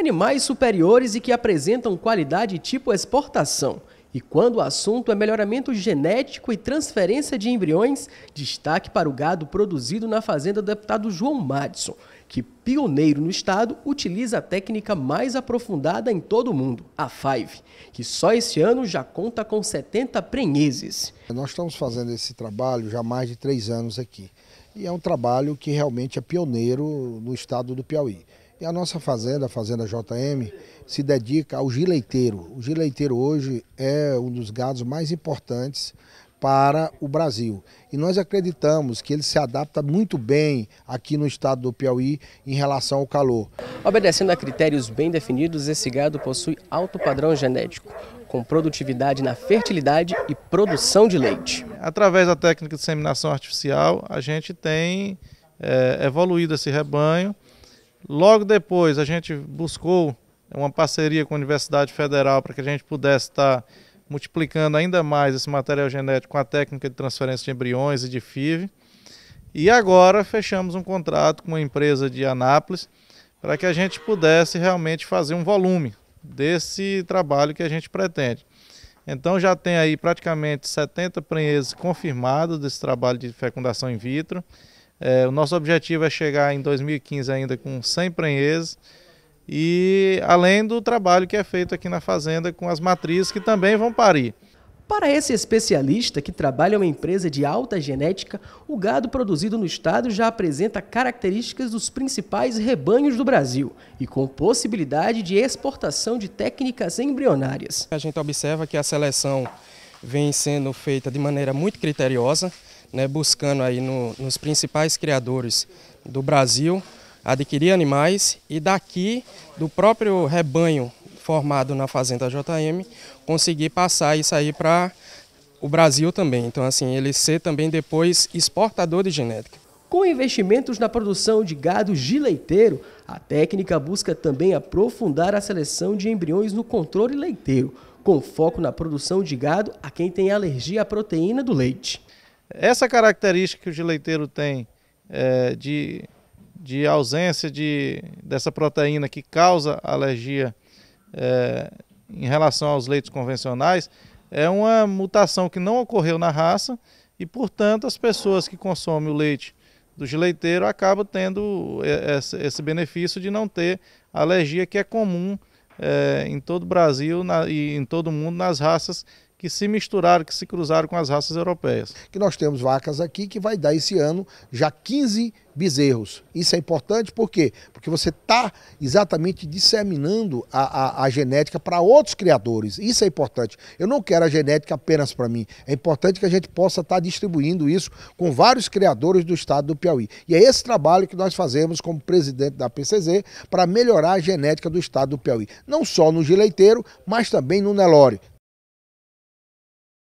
animais superiores e que apresentam qualidade tipo exportação. E quando o assunto é melhoramento genético e transferência de embriões, destaque para o gado produzido na fazenda do deputado João Madison, que, pioneiro no estado, utiliza a técnica mais aprofundada em todo o mundo, a Five, que só esse ano já conta com 70 prenheses. Nós estamos fazendo esse trabalho já há mais de três anos aqui. E é um trabalho que realmente é pioneiro no estado do Piauí. E a nossa fazenda, a Fazenda JM, se dedica ao gileiteiro. O gileiteiro hoje é um dos gados mais importantes para o Brasil. E nós acreditamos que ele se adapta muito bem aqui no estado do Piauí em relação ao calor. Obedecendo a critérios bem definidos, esse gado possui alto padrão genético, com produtividade na fertilidade e produção de leite. Através da técnica de seminação artificial, a gente tem é, evoluído esse rebanho Logo depois, a gente buscou uma parceria com a Universidade Federal para que a gente pudesse estar tá multiplicando ainda mais esse material genético com a técnica de transferência de embriões e de FIV. E agora fechamos um contrato com uma empresa de Anápolis para que a gente pudesse realmente fazer um volume desse trabalho que a gente pretende. Então já tem aí praticamente 70 prenhes confirmados desse trabalho de fecundação in vitro. É, o nosso objetivo é chegar em 2015 ainda com 100 prenhes e além do trabalho que é feito aqui na fazenda com as matrizes que também vão parir. Para esse especialista que trabalha em uma empresa de alta genética, o gado produzido no estado já apresenta características dos principais rebanhos do Brasil e com possibilidade de exportação de técnicas embrionárias. A gente observa que a seleção vem sendo feita de maneira muito criteriosa, né, buscando aí no, nos principais criadores do Brasil adquirir animais e daqui do próprio rebanho formado na Fazenda JM conseguir passar isso aí para o Brasil também. Então, assim, ele ser também depois exportador de genética. Com investimentos na produção de gado leiteiro, a técnica busca também aprofundar a seleção de embriões no controle leiteiro, com foco na produção de gado a quem tem alergia à proteína do leite. Essa característica que o geleiteiro tem é, de, de ausência de, dessa proteína que causa alergia é, em relação aos leitos convencionais é uma mutação que não ocorreu na raça e, portanto, as pessoas que consomem o leite do geleiteiro acabam tendo é, esse benefício de não ter alergia que é comum é, em todo o Brasil na, e em todo o mundo nas raças que se misturaram, que se cruzaram com as raças europeias. Que nós temos vacas aqui que vai dar esse ano já 15 bezerros. Isso é importante por quê? Porque você está exatamente disseminando a, a, a genética para outros criadores. Isso é importante. Eu não quero a genética apenas para mim. É importante que a gente possa estar tá distribuindo isso com vários criadores do estado do Piauí. E é esse trabalho que nós fazemos como presidente da PCZ para melhorar a genética do estado do Piauí. Não só no gileiteiro, mas também no Nelore.